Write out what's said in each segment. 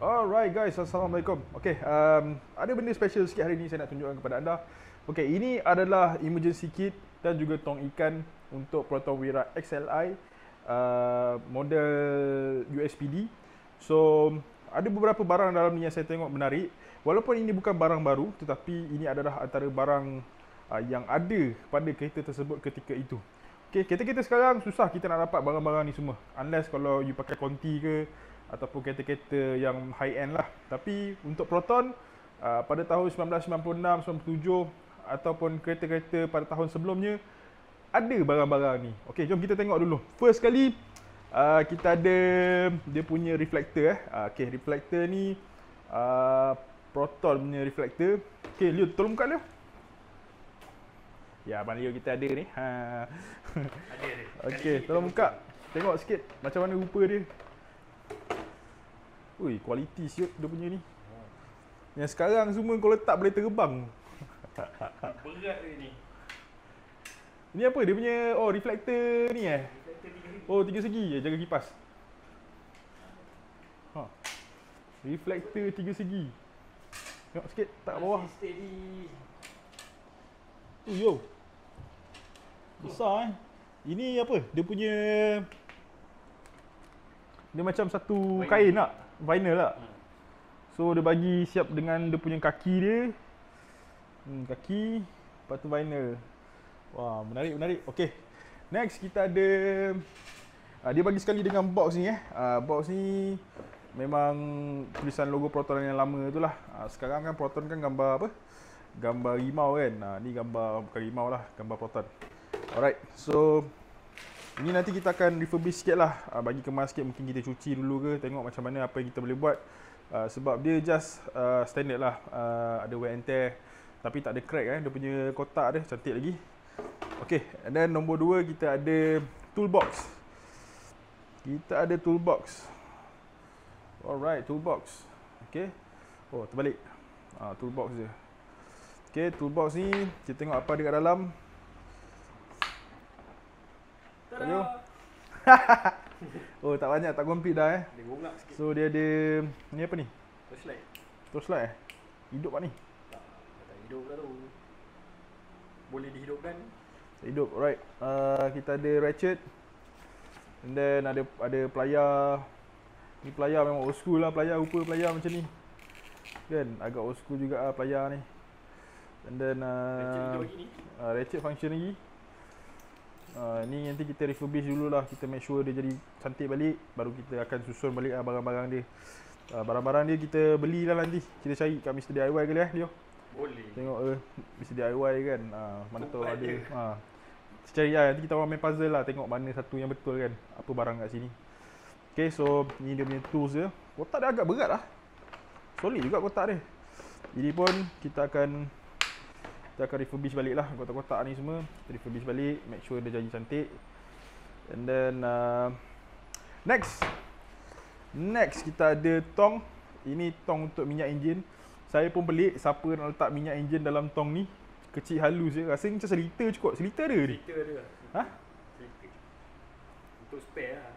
Alright guys, Assalamualaikum. Okay, um, ada benda special sikit hari ni saya nak tunjukkan kepada anda. Okay, ini adalah emergency kit dan juga tong ikan untuk Proton XLI uh, model USPD. So, ada beberapa barang dalam ni yang saya tengok menarik. Walaupun ini bukan barang baru, tetapi ini adalah antara barang uh, yang ada pada kereta tersebut ketika itu. Okay, kereta-kereta sekarang susah kita nak dapat barang-barang ni semua. Unless kalau you pakai konti ke, ataupun kereta-kereta yang high end lah. Tapi untuk Proton uh, pada tahun 1996, 97 ataupun kereta-kereta pada tahun sebelumnya ada barang-barang ni. Okey, jom kita tengok dulu. First sekali uh, kita ada dia punya reflektor eh. Uh, Okey, reflektor ni uh, Proton punya reflektor. Okey, Leo tolong buka Leo. Ya, Abang Leo kita ada ni. Ha. Ada, ada. Okey, tolong buka. Tengok sikit macam mana rupa dia. Ui, kualiti siut dia punya ni. Yang sekarang semua kau letak boleh terbang. Berat dia ni. Ini apa? Dia punya oh reflektor ni eh. Oh, tiga segi ya jaga kipas. Ha. Reflektor tiga segi. Tengok sikit tak bawah. Steady. Oh, yo. Besar eh. Ini apa? Dia punya dia macam satu kain tak? Lah vinyl lah. So dia bagi siap dengan dia punya kaki dia. Hmm, kaki, lepas tu vinyl. Wah, menarik menarik. Okay, Next kita ada uh, dia bagi sekali dengan box ni eh. Uh, box ni memang tulisan logo Proton yang lama tu lah. Uh, sekarang kan Proton kan gambar apa? Gambar rimau kan. Uh, ni gambar bukan rimau lah, gambar Proton. Alright. So ini nanti kita akan refurbish sikit lah uh, ah, Bagi kemas sikit mungkin kita cuci dulu ke Tengok macam mana apa yang kita boleh buat uh, Sebab dia just uh, standard lah uh, Ada wear and tear Tapi tak ada crack eh Dia punya kotak dia cantik lagi Okay and then nombor dua kita ada toolbox Kita ada toolbox Alright toolbox Okay Oh terbalik uh, Toolbox dia Okay toolbox ni kita tengok apa ada kat dalam kat you. oh, tak banyak, tak gompi dah eh. So dia ada ni apa ni? Flashlight. Flashlight eh. Hidup kat lah ni. Tak, hidup dah tu. Boleh dihidupkan. Hidup, alright. Uh, kita ada ratchet. And then ada ada playa. Ni playa memang old school lah playa rupa player macam ni. Kan, agak old school juga lah player ni. And then uh, ratchet, uh, ratchet function lagi uh, ni nanti kita refurbish lah, kita make sure dia jadi cantik balik baru kita akan susun balik lah barang-barang dia uh, barang-barang dia kita belilah nanti kita cari kat Mr DIY ke eh, dia Leo boleh tengok eh uh, Mr DIY kan uh, mana tu ada ha uh, cari lah nanti kita orang main puzzle lah tengok mana satu yang betul kan apa barang kat sini Okay so ni dia punya tools dia kotak dia agak berat lah solid juga kotak dia Jadi pun kita akan kita akan refurbish balik lah kotak-kotak ni semua kita refurbish balik make sure dia jadi cantik and then uh, next next kita ada tong ini tong untuk minyak enjin saya pun pelik siapa nak letak minyak enjin dalam tong ni kecil halus je rasa ni macam seliter cukup seliter ada seliter ni seliter ada lah ha? untuk spare lah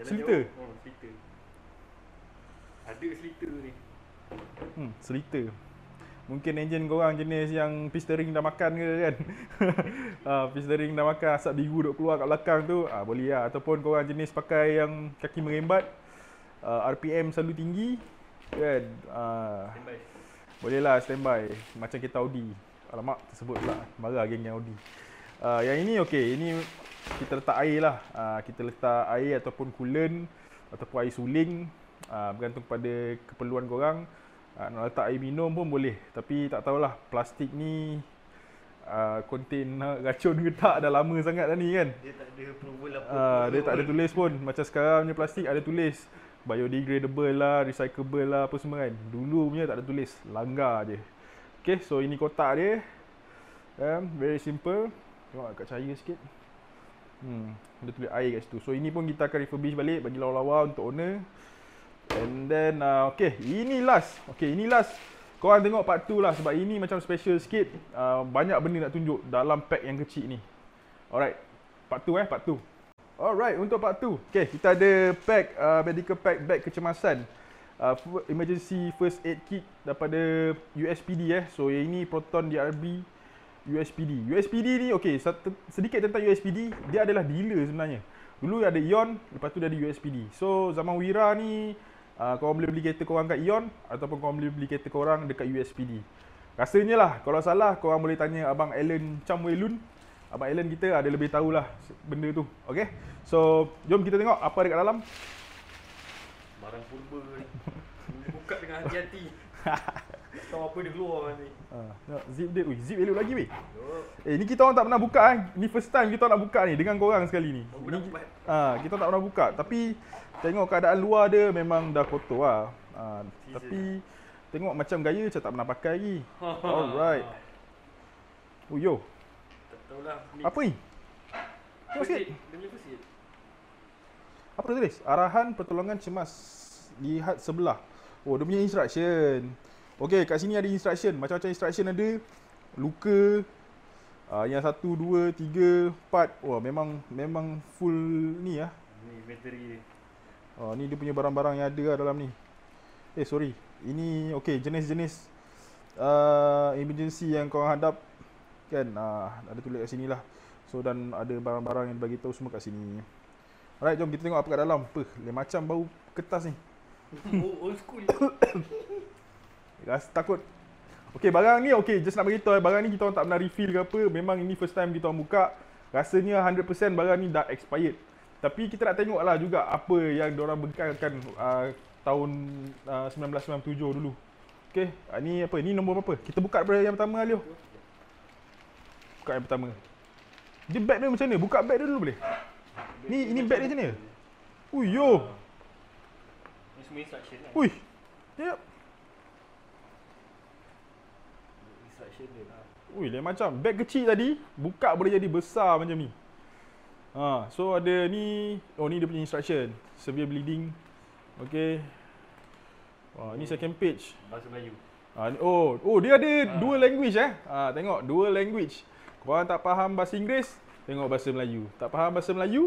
dalam seliter? oh, seliter ada seliter ni hmm, seliter Mungkin enjin korang jenis yang piston ring dah makan ke kan uh, ring dah makan asap biru duk keluar kat belakang tu uh, Boleh lah Ataupun korang jenis pakai yang kaki merembat uh, ah, RPM selalu tinggi Kan uh, Boleh lah standby Macam kita Audi Alamak tersebut pula Marah geng yang Audi uh, Yang ini okey Ini kita letak air lah uh, Kita letak air ataupun coolant Ataupun air suling uh, Bergantung pada keperluan korang Ha, nak letak air minum pun boleh. Tapi tak tahulah plastik ni Konten ah, uh, racun ke tak Dah lama sangat dah ni kan Dia tak ada approval apa uh, ah, Dia tak ada tulis pun Macam sekarang ni plastik Ada tulis Biodegradable lah Recyclable lah Apa semua kan Dulu punya tak ada tulis Langgar je Okay so ini kotak dia um, Very simple Tengok agak cahaya sikit hmm, Dia tulis air kat situ So ini pun kita akan refurbish balik Bagi lawa-lawa untuk owner And then uh, okay, ini last. Okay, ini last. Korang tengok part 2 lah sebab ini macam special sikit. Uh, banyak benda nak tunjuk dalam pack yang kecil ni. Alright. Part 2 eh, part 2. Alright, untuk part Tu Okay, kita ada pack uh, medical pack bag kecemasan. Uh, emergency first aid kit daripada USPD eh. So, ini Proton DRB USPD. USPD ni, okay, sedikit tentang USPD. Dia adalah dealer sebenarnya. Dulu ada Ion, lepas tu dia ada USPD. So, zaman Wira ni, uh, korang boleh beli kereta korang kat Ion ataupun korang boleh beli kereta korang dekat USPD. Rasanya lah kalau salah korang boleh tanya abang Allen Cham Wei Lun. Abang Allen kita ada lebih tahu lah benda tu. Okay. So, jom kita tengok apa ada kat dalam. Barang purba. buka dengan hati-hati. Tahu apa dia keluar ni. Ha, zip dia. Ui, zip elok lagi weh. Eh, ni kita orang tak pernah buka eh. Ni first time kita nak buka ni dengan korang sekali ni. ni ha, kita tak pernah buka. Tapi tengok keadaan luar dia memang dah kotor lah. Ha, tapi tengok macam gaya macam tak pernah pakai lagi. Ha, ha, ha. Alright. Oh, yo. Tak Apa ni? Tengok sikit. Apa tu tulis? Arahan pertolongan cemas. Lihat sebelah. Oh, dia punya instruction. Okay kat sini ada instruction Macam-macam instruction ada Luka uh, Yang satu, dua, tiga, empat Wah memang memang full ni lah Ni inventory dia uh, Ni dia punya barang-barang yang ada lah dalam ni Eh sorry Ini okay jenis-jenis uh, Emergency yang kau hadap Kan uh, ada tulis kat sini lah So dan ada barang-barang yang bagi tahu semua kat sini Alright jom kita tengok apa kat dalam Apa macam bau kertas ni Oh old school Rasa takut Okay barang ni okay just nak bagi beritahu eh, Barang ni kita orang tak pernah refill ke apa Memang ini first time kita orang buka Rasanya 100% barang ni dah expired Tapi kita nak tengok lah juga Apa yang diorang bekalkan uh, ah, Tahun ah, uh, 1997 dulu Okay uh, ah, ni apa ni nombor apa? Kita buka daripada yang pertama Alio Buka yang pertama Dia bag dia macam ni, Buka bag dia dulu boleh Ni ini bag dia macam mana eh? Ui yo Ui Yep Ui, lain macam. Bag kecil tadi, buka boleh jadi besar macam ni. Ha, so ada ni, oh ni dia punya instruction. Severe bleeding. Okay. Ha, ni second page. Bahasa Melayu. Ha, oh, oh dia ada ha. dua language eh. Ha, tengok, dua language. Korang tak faham bahasa Inggeris, tengok bahasa Melayu. Tak faham bahasa Melayu,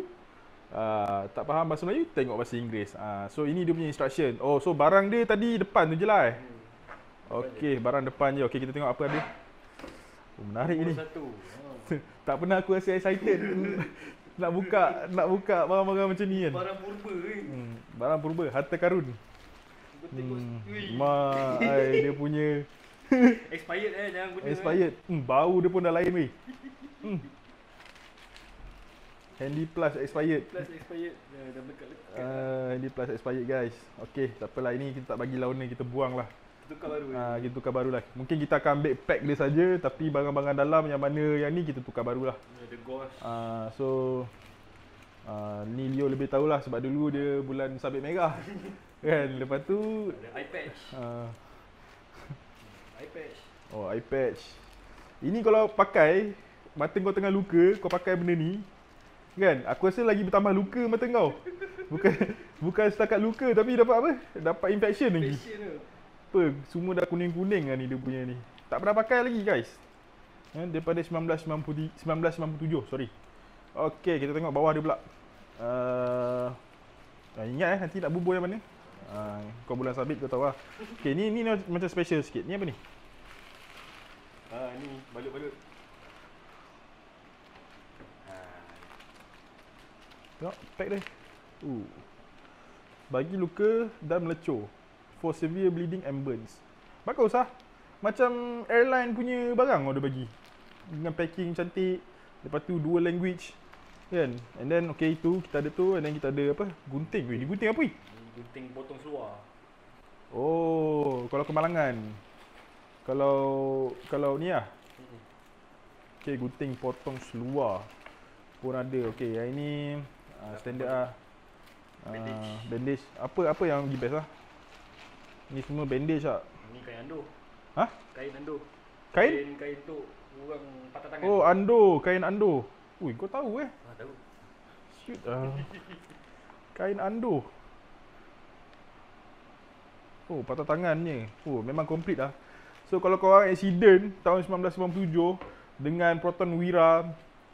Uh, tak faham bahasa Melayu Tengok bahasa Inggeris uh, So ini dia punya instruction Oh so barang dia tadi Depan tu je lah eh hmm. Okay barang depan je Okay kita tengok apa ada Oh, menarik ni. tak pernah aku rasa excited nak buka nak buka barang-barang macam ni kan. Barang purba eh. Hmm, barang purba, harta karun. Betul hmm. Ma, dia punya expired eh, jangan guna. Eh. Expired. Eh. Hmm, bau dia pun dah lain weh. Hmm. Handy Plus expired. Plus expired. Ya, dah dekat lekat. Uh, Handy Plus expired guys. Okey, tak apalah ini kita tak bagi launa kita buanglah tukar baru. Ha, kita tukar baru lah. Mungkin kita akan ambil pack dia saja tapi barang-barang dalam yang mana yang ni kita tukar baru lah. The Ah, so uh, ni Leo lebih tahu lah sebab dulu dia bulan sabit merah. kan? Lepas tu ada eye patch. Uh, eye patch. Oh, eye patch. Ini kalau pakai mata kau tengah luka, kau pakai benda ni kan? Aku rasa lagi bertambah luka mata kau. Bukan bukan setakat luka tapi dapat apa? Dapat infection, infection lagi. Tu apa semua dah kuning-kuning lah ni dia punya ni tak pernah pakai lagi guys ya, daripada 1990, 1997 sorry ok kita tengok bawah dia pula uh, uh, ingat eh nanti nak bubur yang mana uh, kau bulan sabit kau tahu lah ok ni, ni macam special sikit ni apa ni uh, ni balut-balut Tengok, pack dia. Uh. Bagi luka dan melecur for severe bleeding and burns. Bagus lah. Macam airline punya barang ada bagi. Dengan packing cantik. Lepas tu dual language. Kan? And then okay itu kita ada tu and then kita ada apa? Gunting. Ini gunting apa ni? Gunting potong seluar. Oh, kalau kemalangan. Kalau kalau ni lah. Okay, gunting potong seluar pun ada. Okay, yang ini uh, standard lah. Uh, bandage. Apa apa yang lagi best lah? Ni semua bandage tak? Ni kain ando. Ha? Kain ando. Kain? Kain kain tu orang patah tangan. Oh, ando, kain ando. Ui, kau tahu eh? Ha, tahu. Shoot. Uh. Ah. kain ando. Oh, patah tangannya. Oh, memang complete lah. So, kalau kau orang eksiden tahun 1997 dengan Proton Wira,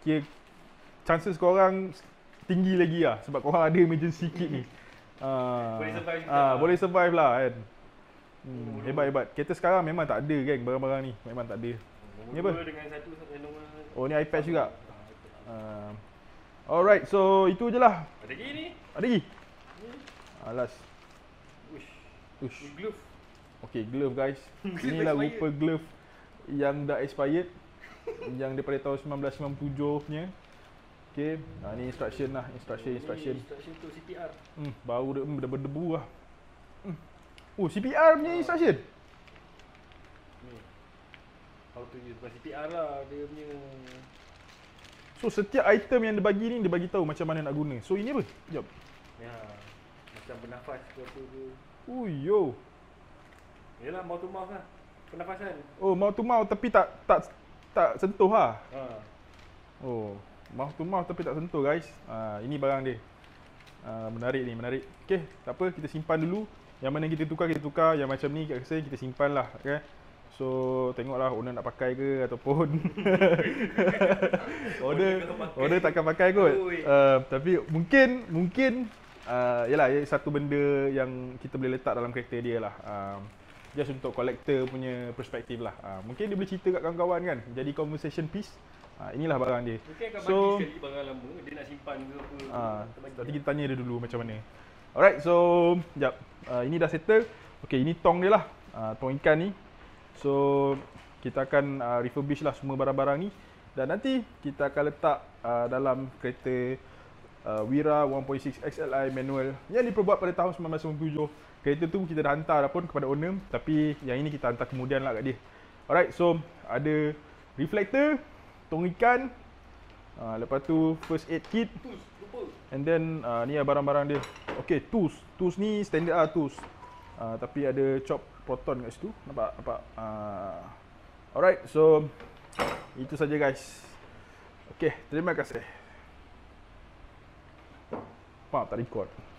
kira chances kau orang tinggi lagi lah sebab kau orang ada emergency kit ni. Uh, boleh survive uh, boleh survive lah kan. Hmm, hebat hebat. Kereta sekarang memang tak ada geng barang-barang ni. Memang tak ada. Ni apa? Oh ni iPad juga. Uh, alright, so itu je lah. Ada lagi ni? Ada lagi? Hmm. Alas. Ush. Ush. Glove. Okay, glove guys. Inilah rupa glove yang dah expired. yang daripada tahun 1997 nya. Okay, uh, ni instruction lah. Instruction, instruction. Ini instruction tu CPR. Hmm, bau dia hmm, berdebu lah. Oh, CPR punya instruction. Ni. How to use bukan CPR lah, dia punya So setiap item yang dia bagi ni dia bagi tahu macam mana nak guna. So ini apa? Jap. Ya. Macam bernafas ke apa ke. Oh yo. Yalah mau to mouth lah. Pernafasan. Oh mau tu mau, tapi tak tak tak sentuh lah. Ha. Oh, mau tu mau, tapi tak sentuh guys. Ha, ini barang dia. Ha, menarik ni, menarik. Okey, tak apa kita simpan dulu. Yang mana kita tukar, kita tukar. Yang macam ni, kita, kita simpan lah. Okay? So, tengoklah owner nak pakai ke ataupun order, pakai. order takkan pakai kot. Uh, tapi mungkin, mungkin, uh, yalah, satu benda yang kita boleh letak dalam kereta dia lah. Uh, just untuk kolektor punya perspektif lah. Uh, mungkin dia boleh cerita kat kawan-kawan kan. Jadi conversation piece. Ha, inilah barang dia. Mungkin so, bagi barang lama. Dia nak simpan ke apa. Ha, nanti kita tanya dia dulu macam mana. Alright, so jap. Uh, ini dah settle. Okay, ini tong dia lah. Uh, tong ikan ni. So, kita akan uh, refurbish lah semua barang-barang ni. Dan nanti kita akan letak uh, dalam kereta uh, Wira 1.6 XLI manual yang diperbuat pada tahun 1997. Kereta tu kita dah hantar dah pun kepada owner. Tapi yang ini kita hantar kemudian lah kat dia. Alright, so ada reflektor, tong ikan, uh, lepas tu first aid kit. And then uh, ni lah barang-barang dia. Okay, tools. Tools ni standard lah tools. Uh, tapi ada chop proton kat situ. Nampak? Nampak? Uh, alright, so itu saja guys. Okay, terima kasih. Pak, tak record.